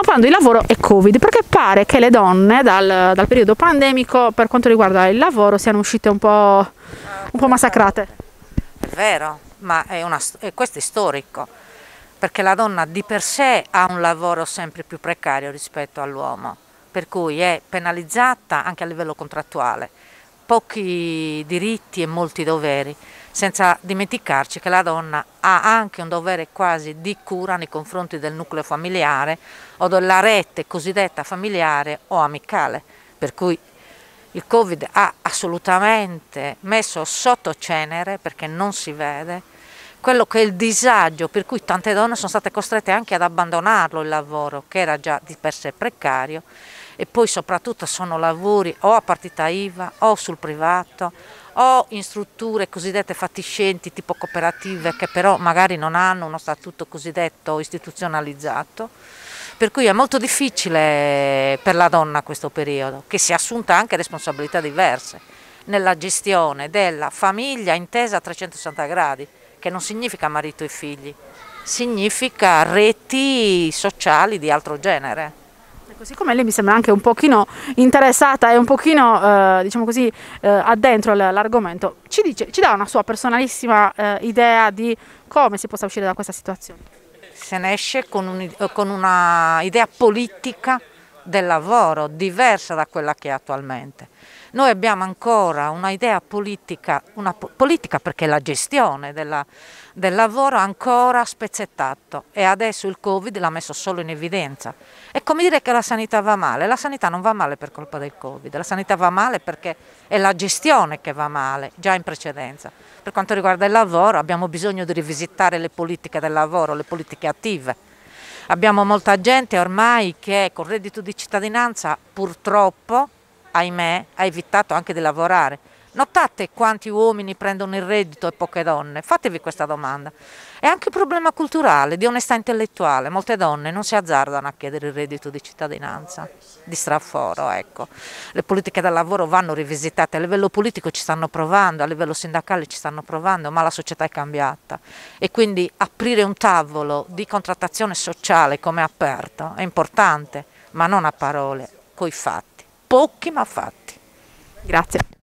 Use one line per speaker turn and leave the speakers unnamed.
stiamo parlando di lavoro e Covid, perché pare che le donne dal, dal periodo pandemico per quanto riguarda il lavoro siano uscite un po', un po massacrate.
È vero, ma è una, è, questo è storico, perché la donna di per sé ha un lavoro sempre più precario rispetto all'uomo, per cui è penalizzata anche a livello contrattuale, pochi diritti e molti doveri senza dimenticarci che la donna ha anche un dovere quasi di cura nei confronti del nucleo familiare o della rete cosiddetta familiare o amicale, per cui il Covid ha assolutamente messo sotto cenere, perché non si vede, quello che è il disagio per cui tante donne sono state costrette anche ad abbandonarlo il lavoro, che era già di per sé precario, e poi soprattutto sono lavori o a partita IVA o sul privato o in strutture cosiddette fatiscenti tipo cooperative che però magari non hanno uno statuto cosiddetto istituzionalizzato. Per cui è molto difficile per la donna questo periodo, che si è assunta anche responsabilità diverse nella gestione della famiglia intesa a 360 gradi, che non significa marito e figli, significa reti sociali di altro genere.
Ecco, siccome lei mi sembra anche un pochino interessata e un pochino, eh, diciamo così, eh, addentro all'argomento, ci, dice, ci dà una sua personalissima eh, idea di come si possa uscire da questa situazione?
Se ne esce
con, un, eh, con
una idea politica del lavoro diversa da quella che è attualmente. Noi abbiamo ancora un'idea politica, una politica perché la gestione della, del lavoro è ancora spezzettato e adesso il Covid l'ha messo solo in evidenza. È come dire che la sanità va male, la sanità non va male per colpa del Covid, la sanità va male perché è la gestione che va male già in precedenza. Per quanto riguarda il lavoro abbiamo bisogno di rivisitare le politiche del lavoro, le politiche attive Abbiamo molta gente ormai che con reddito di cittadinanza purtroppo, ahimè, ha evitato anche di lavorare. Notate quanti uomini prendono il reddito e poche donne, fatevi questa domanda. È anche un problema culturale, di onestà intellettuale, molte donne non si azzardano a chiedere il reddito di cittadinanza, di straforo, ecco. Le politiche del lavoro vanno rivisitate, a livello politico ci stanno provando, a livello sindacale ci stanno provando, ma la società è cambiata e quindi aprire un tavolo di contrattazione sociale come aperto è importante, ma non a parole, coi fatti, pochi ma fatti. Grazie.